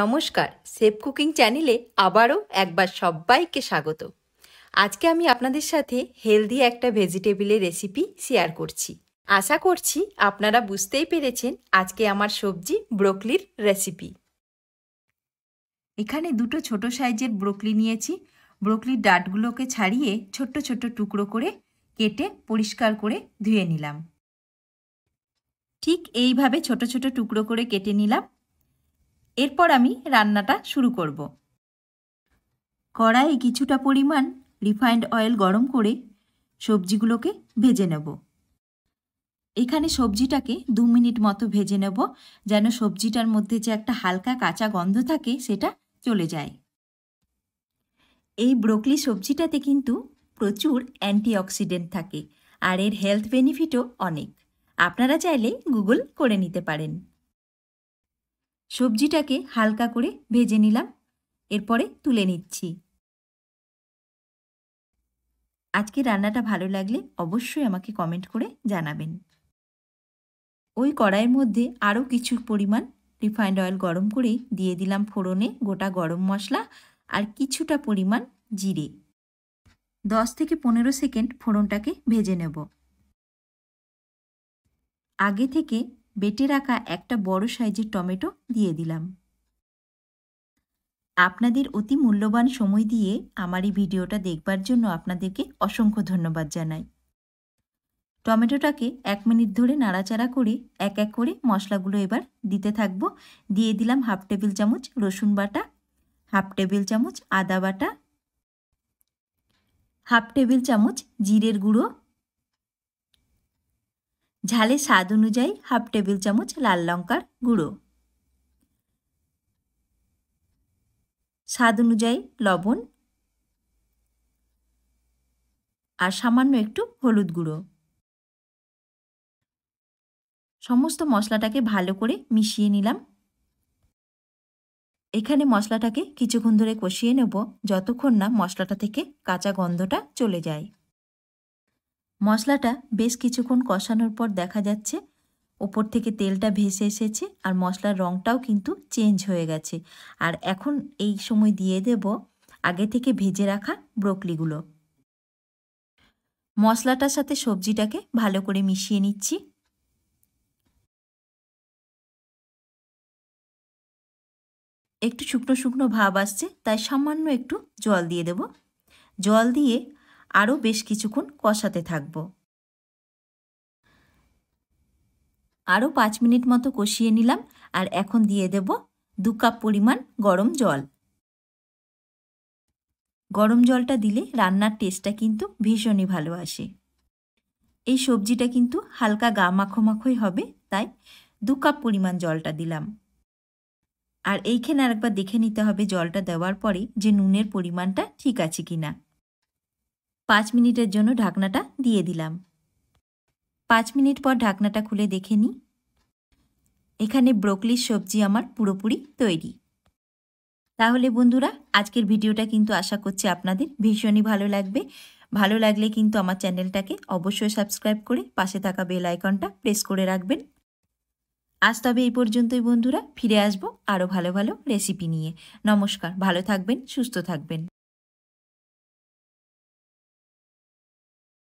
নমস্কার safe cooking চ্যানেলে আবারও একবার সবাইকে স্বাগত আজকে আমি আপনাদের সাথে হেলদি একটা ভেজিটেবিলের রেসিপি শেয়ার করছি আশা করছি আপনারা বুঝতেই পেরেছেন আজকে আমার সবজি ব্রোকলির রেসিপি এখানে দুটো ছোট সাইজের ব্রোকলি নিয়েছি ব্রোকলির ডাটগুলোকে ছাড়িয়ে ছোট্ট ছোট্ট টুকরো করে কেটে পরিষ্কার করে ধুয়ে নিলাম ঠিক এইভাবে ছোট ছোট টুকরো করে কেটে নিলাম এরপর আমি রান্নাটা শুরু করব কড়াইয়ে কিছুটা পরিমাণ রিফাইন্ড অয়েল গরম করে সবজিগুলোকে ভেজে নেব এখানে সবজিটাকে দু মিনিট মতো ভেজে নেব যেন সবজিটার মধ্যে যে একটা হালকা কাঁচা গন্ধ থাকে সেটা চলে যায় এই ব্রোকলি সবজিটাতে কিন্তু প্রচুর অ্যান্টিঅক্সিডেন্ট থাকে আর এর হেলথ বেনিফিটও অনেক আপনারা চাইলে গুগল করে নিতে পারেন সবজিটাকে হালকা করে ভেজে নিলাম এরপরে তুলে নিচ্ছি আজকে রান্নাটা ভালো লাগলে অবশ্যই আমাকে কমেন্ট করে জানাবেন ওই কড়াইয়ের মধ্যে আরও কিছু পরিমাণ রিফাইন্ড অয়েল গরম করেই দিয়ে দিলাম ফোড়নে গোটা গরম মশলা আর কিছুটা পরিমাণ জিরে দশ থেকে পনেরো সেকেন্ড ফোড়নটাকে ভেজে নেব আগে থেকে বেটে রাখা একটা বড় সাইজের টমেটো দিয়ে দিলাম আপনাদের অতি মূল্যবান সময় দিয়ে আমার এই ভিডিওটা দেখবার জন্য আপনাদেরকে অসংখ্য ধন্যবাদ জানাই টমেটোটাকে এক মিনিট ধরে নাড়াচাড়া করে এক এক করে মশলাগুলো এবার দিতে থাকব দিয়ে দিলাম হাফ টেবিল চামচ রসুন বাটা হাফ টেবিল চামচ আদা বাটা হাফ টেবিল চামচ জিরের গুঁড়ো ঝালে স্বাদ অনুযায়ী হাফ টেবিল চামচ লাল লঙ্কার গুঁড়ো স্বাদ অনুযায়ী লবণ আর সামান্য একটু হলুদ গুঁড়ো সমস্ত মশলাটাকে ভালো করে মিশিয়ে নিলাম এখানে মশলাটাকে কিছুক্ষণ ধরে কষিয়ে নেব যতক্ষণ না মশলাটা থেকে কাঁচা গন্ধটা চলে যায় মশলাটা বেশ কিছুক্ষণ কষানোর পর দেখা যাচ্ছে ওপর থেকে তেলটা ভেসে এসেছে আর মশলার রঙটাও কিন্তু চেঞ্জ হয়ে গেছে আর এখন এই সময় দিয়ে দেব আগে থেকে ভেজে রাখা ব্রোকলিগুলো মশলাটার সাথে সবজিটাকে ভালো করে মিশিয়ে নিচ্ছি একটু শুকনো শুকনো ভাব আসছে তাই সামান্য একটু জল দিয়ে দেব জল দিয়ে আরও বেশ কিছুক্ষণ কষাতে থাকব আরও পাঁচ মিনিট মতো কষিয়ে নিলাম আর এখন দিয়ে দেব দু কাপ পরিমাণ গরম জল গরম জলটা দিলে রান্নার টেস্টটা কিন্তু ভীষণই ভালো আসে এই সবজিটা কিন্তু হালকা গা মাখো মাখোই হবে তাই দু কাপ পরিমাণ জলটা দিলাম আর এইখানে আরেকবার দেখে নিতে হবে জলটা দেওয়ার পরে যে নুনের পরিমাণটা ঠিক আছে কিনা পাঁচ মিনিটের জন্য ঢাকনাটা দিয়ে দিলাম পাঁচ মিনিট পর ঢাকনাটা খুলে দেখে নিই এখানে ব্রোকলির সবজি আমার পুরোপুরি তৈরি তাহলে বন্ধুরা আজকের ভিডিওটা কিন্তু আশা করছি আপনাদের ভীষণই ভালো লাগবে ভালো লাগলে কিন্তু আমার চ্যানেলটাকে অবশ্যই সাবস্ক্রাইব করে পাশে থাকা বেল আইকনটা প্রেস করে রাখবেন আজ তবে এই পর্যন্তই বন্ধুরা ফিরে আসব আরও ভালো ভালো রেসিপি নিয়ে নমস্কার ভালো থাকবেন সুস্থ থাকবেন